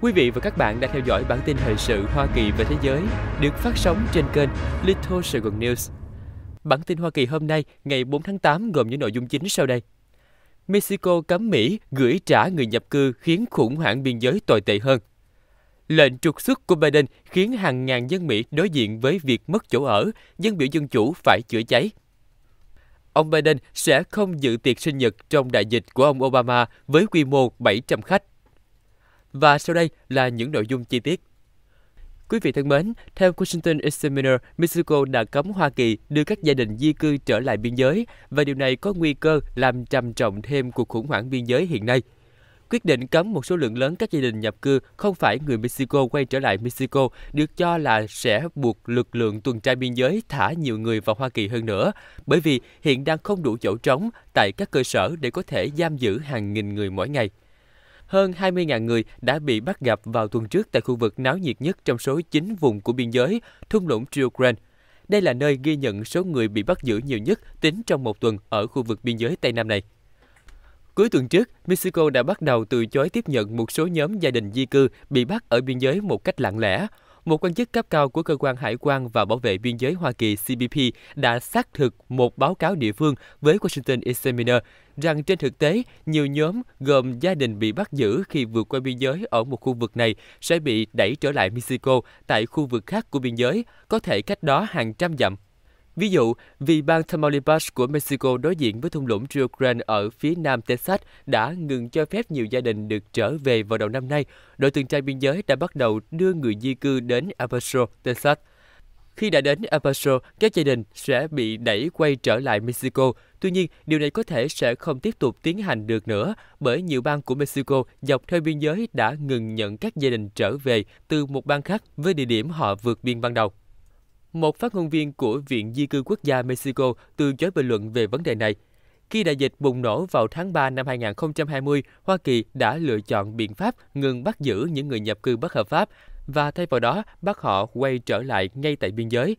Quý vị và các bạn đã theo dõi bản tin thời sự Hoa Kỳ và thế giới được phát sóng trên kênh Little Saigon News. Bản tin Hoa Kỳ hôm nay, ngày 4 tháng 8 gồm những nội dung chính sau đây. Mexico cấm Mỹ gửi trả người nhập cư khiến khủng hoảng biên giới tồi tệ hơn. Lệnh trục xuất của Biden khiến hàng ngàn dân Mỹ đối diện với việc mất chỗ ở, dân biểu dân chủ phải chữa cháy. Ông Biden sẽ không dự tiệc sinh nhật trong đại dịch của ông Obama với quy mô 700 khách. Và sau đây là những nội dung chi tiết. Quý vị thân mến, theo Washington Examiner, Mexico đã cấm Hoa Kỳ đưa các gia đình di cư trở lại biên giới và điều này có nguy cơ làm trầm trọng thêm cuộc khủng hoảng biên giới hiện nay. Quyết định cấm một số lượng lớn các gia đình nhập cư không phải người Mexico quay trở lại Mexico được cho là sẽ buộc lực lượng tuần tra biên giới thả nhiều người vào Hoa Kỳ hơn nữa, bởi vì hiện đang không đủ chỗ trống tại các cơ sở để có thể giam giữ hàng nghìn người mỗi ngày hơn 20.000 người đã bị bắt gặp vào tuần trước tại khu vực náo nhiệt nhất trong số 9 vùng của biên giới, thung lũng Triuquen. Đây là nơi ghi nhận số người bị bắt giữ nhiều nhất tính trong một tuần ở khu vực biên giới Tây Nam này. Cuối tuần trước, Mexico đã bắt đầu từ chối tiếp nhận một số nhóm gia đình di cư bị bắt ở biên giới một cách lặng lẽ, một quan chức cấp cao của Cơ quan Hải quan và Bảo vệ Biên giới Hoa Kỳ CBP đã xác thực một báo cáo địa phương với Washington Examiner rằng trên thực tế, nhiều nhóm gồm gia đình bị bắt giữ khi vượt qua biên giới ở một khu vực này sẽ bị đẩy trở lại Mexico tại khu vực khác của biên giới, có thể cách đó hàng trăm dặm Ví dụ, vì bang Tamaulipas của Mexico đối diện với thung lũng Rio Grande ở phía nam Texas đã ngừng cho phép nhiều gia đình được trở về vào đầu năm nay, đội tuần tra biên giới đã bắt đầu đưa người di cư đến El Paso, Texas. Khi đã đến El Paso, các gia đình sẽ bị đẩy quay trở lại Mexico. Tuy nhiên, điều này có thể sẽ không tiếp tục tiến hành được nữa bởi nhiều bang của Mexico dọc theo biên giới đã ngừng nhận các gia đình trở về từ một bang khác với địa điểm họ vượt biên ban đầu. Một phát ngôn viên của Viện Di cư Quốc gia Mexico từ chối bình luận về vấn đề này. Khi đại dịch bùng nổ vào tháng 3 năm 2020, Hoa Kỳ đã lựa chọn biện pháp ngừng bắt giữ những người nhập cư bất hợp pháp và thay vào đó bắt họ quay trở lại ngay tại biên giới.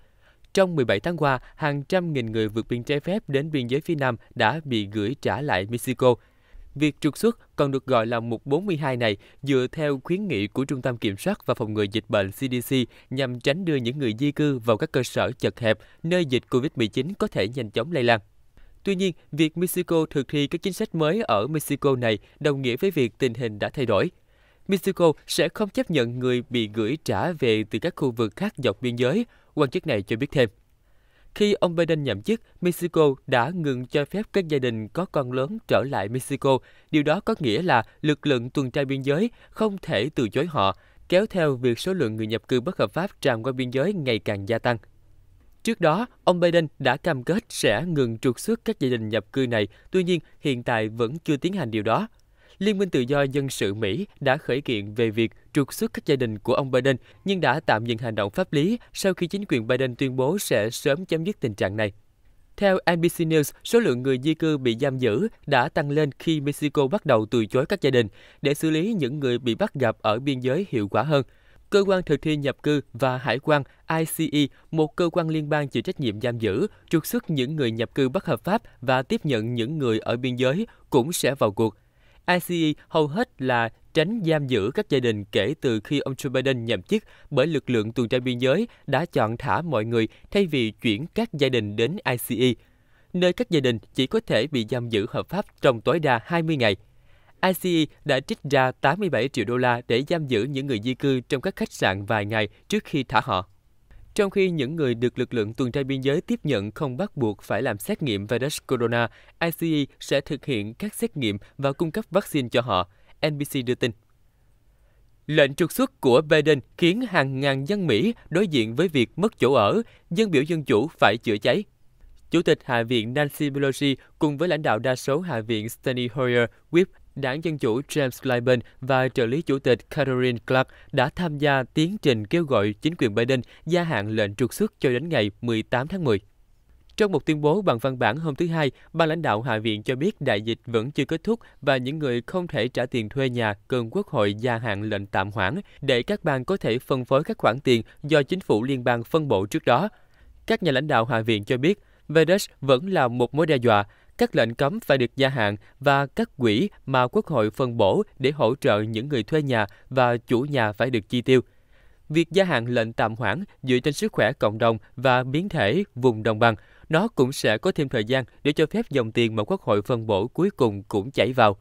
Trong 17 tháng qua, hàng trăm nghìn người vượt biên trái phép đến biên giới phía Nam đã bị gửi trả lại Mexico – Việc trục xuất còn được gọi là mục 42 này dựa theo khuyến nghị của Trung tâm Kiểm soát và Phòng ngừa Dịch bệnh CDC nhằm tránh đưa những người di cư vào các cơ sở chật hẹp nơi dịch COVID-19 có thể nhanh chóng lây lan. Tuy nhiên, việc Mexico thực thi các chính sách mới ở Mexico này đồng nghĩa với việc tình hình đã thay đổi. Mexico sẽ không chấp nhận người bị gửi trả về từ các khu vực khác dọc biên giới, quan chức này cho biết thêm. Khi ông Biden nhậm chức, Mexico đã ngừng cho phép các gia đình có con lớn trở lại Mexico. Điều đó có nghĩa là lực lượng tuần tra biên giới không thể từ chối họ, kéo theo việc số lượng người nhập cư bất hợp pháp tràn qua biên giới ngày càng gia tăng. Trước đó, ông Biden đã cam kết sẽ ngừng trục xuất các gia đình nhập cư này, tuy nhiên hiện tại vẫn chưa tiến hành điều đó. Liên minh tự do dân sự Mỹ đã khởi kiện về việc trục xuất các gia đình của ông Biden, nhưng đã tạm dừng hành động pháp lý sau khi chính quyền Biden tuyên bố sẽ sớm chấm dứt tình trạng này. Theo NBC News, số lượng người di cư bị giam giữ đã tăng lên khi Mexico bắt đầu từ chối các gia đình để xử lý những người bị bắt gặp ở biên giới hiệu quả hơn. Cơ quan thực thi nhập cư và hải quan ICE, một cơ quan liên bang chịu trách nhiệm giam giữ, trục xuất những người nhập cư bất hợp pháp và tiếp nhận những người ở biên giới cũng sẽ vào cuộc. ICE hầu hết là tránh giam giữ các gia đình kể từ khi ông Joe Biden nhậm chức bởi lực lượng tuần tra biên giới đã chọn thả mọi người thay vì chuyển các gia đình đến ICE, nơi các gia đình chỉ có thể bị giam giữ hợp pháp trong tối đa 20 ngày. ICE đã trích ra 87 triệu đô la để giam giữ những người di cư trong các khách sạn vài ngày trước khi thả họ. Trong khi những người được lực lượng tuần tra biên giới tiếp nhận không bắt buộc phải làm xét nghiệm virus corona, ICE sẽ thực hiện các xét nghiệm và cung cấp vaccine cho họ, NBC đưa tin. Lệnh trục xuất của Biden khiến hàng ngàn dân Mỹ đối diện với việc mất chỗ ở, dân biểu dân chủ phải chữa cháy. Chủ tịch Hạ viện Nancy Pelosi cùng với lãnh đạo đa số Hạ viện Steny Hoyer Whip Đảng Dân Chủ James Clyburn và trợ lý chủ tịch Catherine Clark đã tham gia tiến trình kêu gọi chính quyền Biden gia hạn lệnh trục xuất cho đến ngày 18 tháng 10. Trong một tuyên bố bằng văn bản hôm thứ Hai, ban lãnh đạo Hạ viện cho biết đại dịch vẫn chưa kết thúc và những người không thể trả tiền thuê nhà cần Quốc hội gia hạn lệnh tạm hoãn để các bang có thể phân phối các khoản tiền do chính phủ liên bang phân bổ trước đó. Các nhà lãnh đạo Hạ viện cho biết, virus vẫn là một mối đe dọa các lệnh cấm phải được gia hạn và các quỹ mà Quốc hội phân bổ để hỗ trợ những người thuê nhà và chủ nhà phải được chi tiêu. Việc gia hạn lệnh tạm hoãn dựa trên sức khỏe cộng đồng và biến thể vùng đồng bằng, nó cũng sẽ có thêm thời gian để cho phép dòng tiền mà Quốc hội phân bổ cuối cùng cũng chảy vào.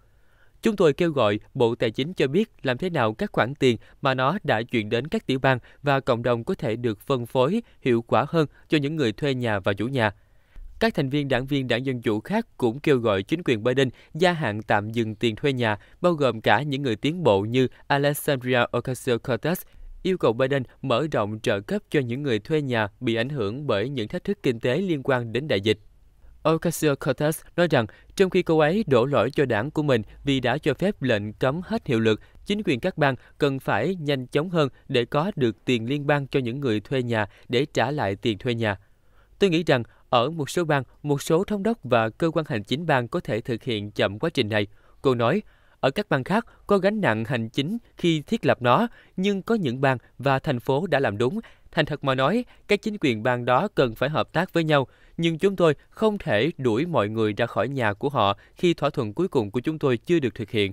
Chúng tôi kêu gọi Bộ Tài chính cho biết làm thế nào các khoản tiền mà nó đã chuyển đến các tiểu bang và cộng đồng có thể được phân phối hiệu quả hơn cho những người thuê nhà và chủ nhà. Các thành viên đảng viên đảng Dân Chủ khác cũng kêu gọi chính quyền Biden gia hạn tạm dừng tiền thuê nhà, bao gồm cả những người tiến bộ như Alexandria Ocasio-Cortez, yêu cầu Biden mở rộng trợ cấp cho những người thuê nhà bị ảnh hưởng bởi những thách thức kinh tế liên quan đến đại dịch. Ocasio-Cortez nói rằng trong khi cô ấy đổ lỗi cho đảng của mình vì đã cho phép lệnh cấm hết hiệu lực, chính quyền các bang cần phải nhanh chóng hơn để có được tiền liên bang cho những người thuê nhà để trả lại tiền thuê nhà. Tôi nghĩ rằng ở một số bang, một số thống đốc và cơ quan hành chính bang có thể thực hiện chậm quá trình này. Cô nói, ở các bang khác có gánh nặng hành chính khi thiết lập nó, nhưng có những bang và thành phố đã làm đúng. Thành thật mà nói, các chính quyền bang đó cần phải hợp tác với nhau, nhưng chúng tôi không thể đuổi mọi người ra khỏi nhà của họ khi thỏa thuận cuối cùng của chúng tôi chưa được thực hiện.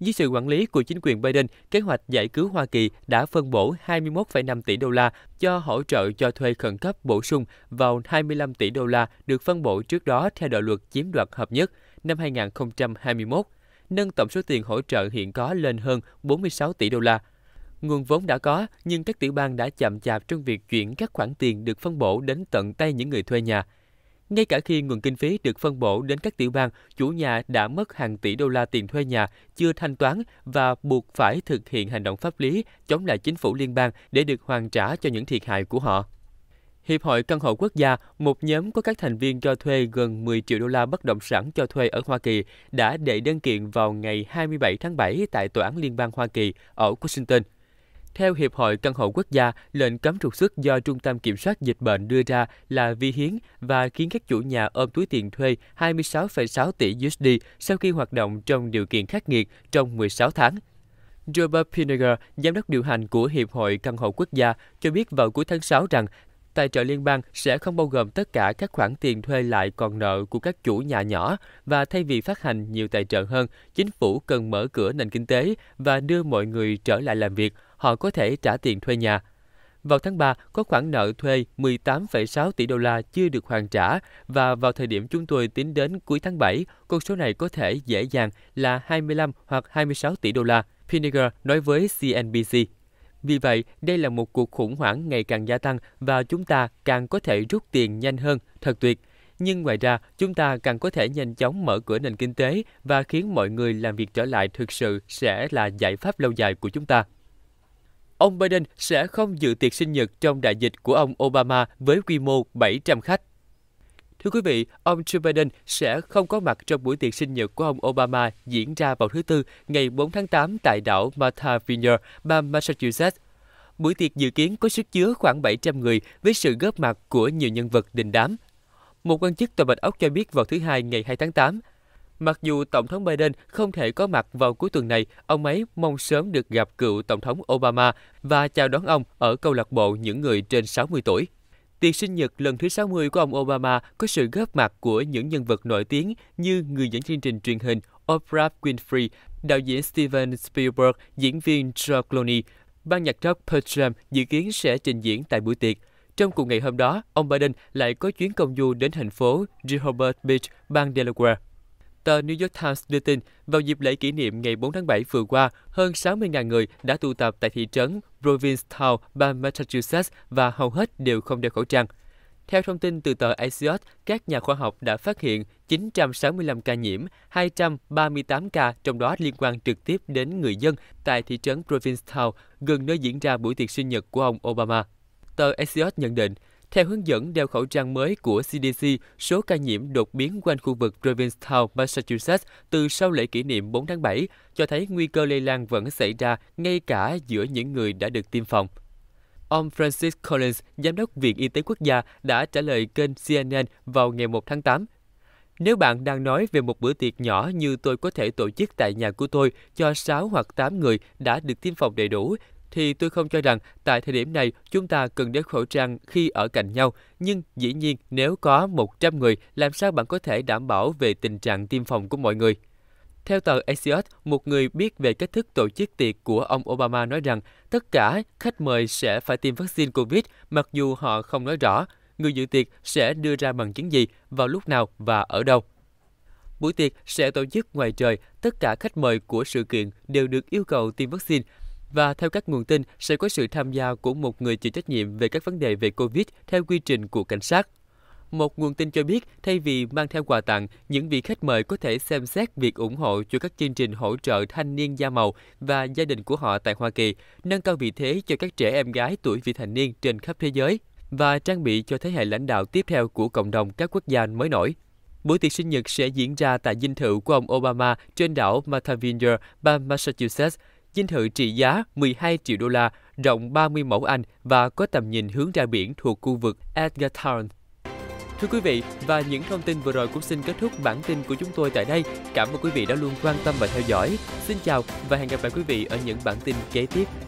Dưới sự quản lý của chính quyền Biden, kế hoạch giải cứu Hoa Kỳ đã phân bổ 21,5 tỷ đô la cho hỗ trợ cho thuê khẩn cấp bổ sung vào 25 tỷ đô la được phân bổ trước đó theo đạo luật chiếm đoạt hợp nhất năm 2021, nâng tổng số tiền hỗ trợ hiện có lên hơn 46 tỷ đô la. Nguồn vốn đã có, nhưng các tiểu bang đã chậm chạp trong việc chuyển các khoản tiền được phân bổ đến tận tay những người thuê nhà. Ngay cả khi nguồn kinh phí được phân bổ đến các tiểu bang, chủ nhà đã mất hàng tỷ đô la tiền thuê nhà chưa thanh toán và buộc phải thực hiện hành động pháp lý chống lại chính phủ liên bang để được hoàn trả cho những thiệt hại của họ. Hiệp hội Căn hộ Quốc gia, một nhóm có các thành viên cho thuê gần 10 triệu đô la bất động sản cho thuê ở Hoa Kỳ, đã đệ đơn kiện vào ngày 27 tháng 7 tại Tòa án Liên bang Hoa Kỳ ở Washington – theo Hiệp hội Căn hộ Quốc gia, lệnh cấm trục xuất do Trung tâm Kiểm soát Dịch bệnh đưa ra là vi hiến và khiến các chủ nhà ôm túi tiền thuê 26,6 tỷ USD sau khi hoạt động trong điều kiện khắc nghiệt trong 16 tháng. Robert Pinneger, giám đốc điều hành của Hiệp hội Căn hộ Quốc gia, cho biết vào cuối tháng 6 rằng tài trợ liên bang sẽ không bao gồm tất cả các khoản tiền thuê lại còn nợ của các chủ nhà nhỏ và thay vì phát hành nhiều tài trợ hơn, chính phủ cần mở cửa nền kinh tế và đưa mọi người trở lại làm việc – họ có thể trả tiền thuê nhà. Vào tháng 3, có khoản nợ thuê 18,6 tỷ đô la chưa được hoàn trả và vào thời điểm chúng tôi tính đến cuối tháng 7, con số này có thể dễ dàng là 25 hoặc 26 tỷ đô la, Pinniger nói với CNBC. Vì vậy, đây là một cuộc khủng hoảng ngày càng gia tăng và chúng ta càng có thể rút tiền nhanh hơn, thật tuyệt. Nhưng ngoài ra, chúng ta càng có thể nhanh chóng mở cửa nền kinh tế và khiến mọi người làm việc trở lại thực sự sẽ là giải pháp lâu dài của chúng ta ông Biden sẽ không dự tiệc sinh nhật trong đại dịch của ông Obama với quy mô 700 khách. Thưa quý vị, ông Joe Biden sẽ không có mặt trong buổi tiệc sinh nhật của ông Obama diễn ra vào thứ Tư ngày 4 tháng 8 tại đảo Martha Vineyard, bang Massachusetts. Buổi tiệc dự kiến có sức chứa khoảng 700 người với sự góp mặt của nhiều nhân vật đình đám. Một quan chức Tòa Bạch Ốc cho biết vào thứ Hai ngày 2 tháng 8, Mặc dù Tổng thống Biden không thể có mặt vào cuối tuần này, ông ấy mong sớm được gặp cựu Tổng thống Obama và chào đón ông ở câu lạc bộ những người trên 60 tuổi. Tiệc sinh nhật lần thứ 60 của ông Obama có sự góp mặt của những nhân vật nổi tiếng như người dẫn chương trình truyền hình Oprah Winfrey, đạo diễn Steven Spielberg, diễn viên George Clooney. Ban nhạc rock Pearl Jam dự kiến sẽ trình diễn tại buổi tiệc. Trong cùng ngày hôm đó, ông Biden lại có chuyến công du đến thành phố Rehoboth Beach, bang Delaware. Tờ New York Times đưa tin, vào dịp lễ kỷ niệm ngày 4 tháng 7 vừa qua, hơn 60.000 người đã tụ tập tại thị trấn Provincetown, bang Massachusetts và hầu hết đều không đeo khẩu trang. Theo thông tin từ tờ Axios, các nhà khoa học đã phát hiện 965 ca nhiễm, 238 ca trong đó liên quan trực tiếp đến người dân tại thị trấn Provincetown, gần nơi diễn ra buổi tiệc sinh nhật của ông Obama. Tờ Axios nhận định, theo hướng dẫn đeo khẩu trang mới của CDC, số ca nhiễm đột biến quanh khu vực Provincetown, Massachusetts từ sau lễ kỷ niệm 4 tháng 7 cho thấy nguy cơ lây lan vẫn xảy ra ngay cả giữa những người đã được tiêm phòng. Ông Francis Collins, Giám đốc Viện Y tế Quốc gia, đã trả lời kênh CNN vào ngày 1 tháng 8. Nếu bạn đang nói về một bữa tiệc nhỏ như tôi có thể tổ chức tại nhà của tôi cho 6 hoặc 8 người đã được tiêm phòng đầy đủ, thì tôi không cho rằng tại thời điểm này chúng ta cần đeo khẩu trang khi ở cạnh nhau. Nhưng dĩ nhiên nếu có 100 người, làm sao bạn có thể đảm bảo về tình trạng tiêm phòng của mọi người? Theo tờ Axios, một người biết về cách thức tổ chức tiệc của ông Obama nói rằng tất cả khách mời sẽ phải tiêm vaccine COVID mặc dù họ không nói rõ người dự tiệc sẽ đưa ra bằng chứng gì, vào lúc nào và ở đâu. Buổi tiệc sẽ tổ chức ngoài trời, tất cả khách mời của sự kiện đều được yêu cầu tiêm vaccine và theo các nguồn tin sẽ có sự tham gia của một người chịu trách nhiệm về các vấn đề về Covid theo quy trình của cảnh sát. Một nguồn tin cho biết, thay vì mang theo quà tặng, những vị khách mời có thể xem xét việc ủng hộ cho các chương trình hỗ trợ thanh niên da màu và gia đình của họ tại Hoa Kỳ, nâng cao vị thế cho các trẻ em gái tuổi vị thành niên trên khắp thế giới và trang bị cho thế hệ lãnh đạo tiếp theo của cộng đồng các quốc gia mới nổi. Buổi tiệc sinh nhật sẽ diễn ra tại dinh thự của ông Obama trên đảo Martha Vineyard, bang Massachusetts, dinh thự trị giá 12 triệu đô la, rộng 30 mẫu Anh và có tầm nhìn hướng ra biển thuộc khu vực Edgartown. Thưa quý vị, và những thông tin vừa rồi cũng xin kết thúc bản tin của chúng tôi tại đây. Cảm ơn quý vị đã luôn quan tâm và theo dõi. Xin chào và hẹn gặp lại quý vị ở những bản tin kế tiếp.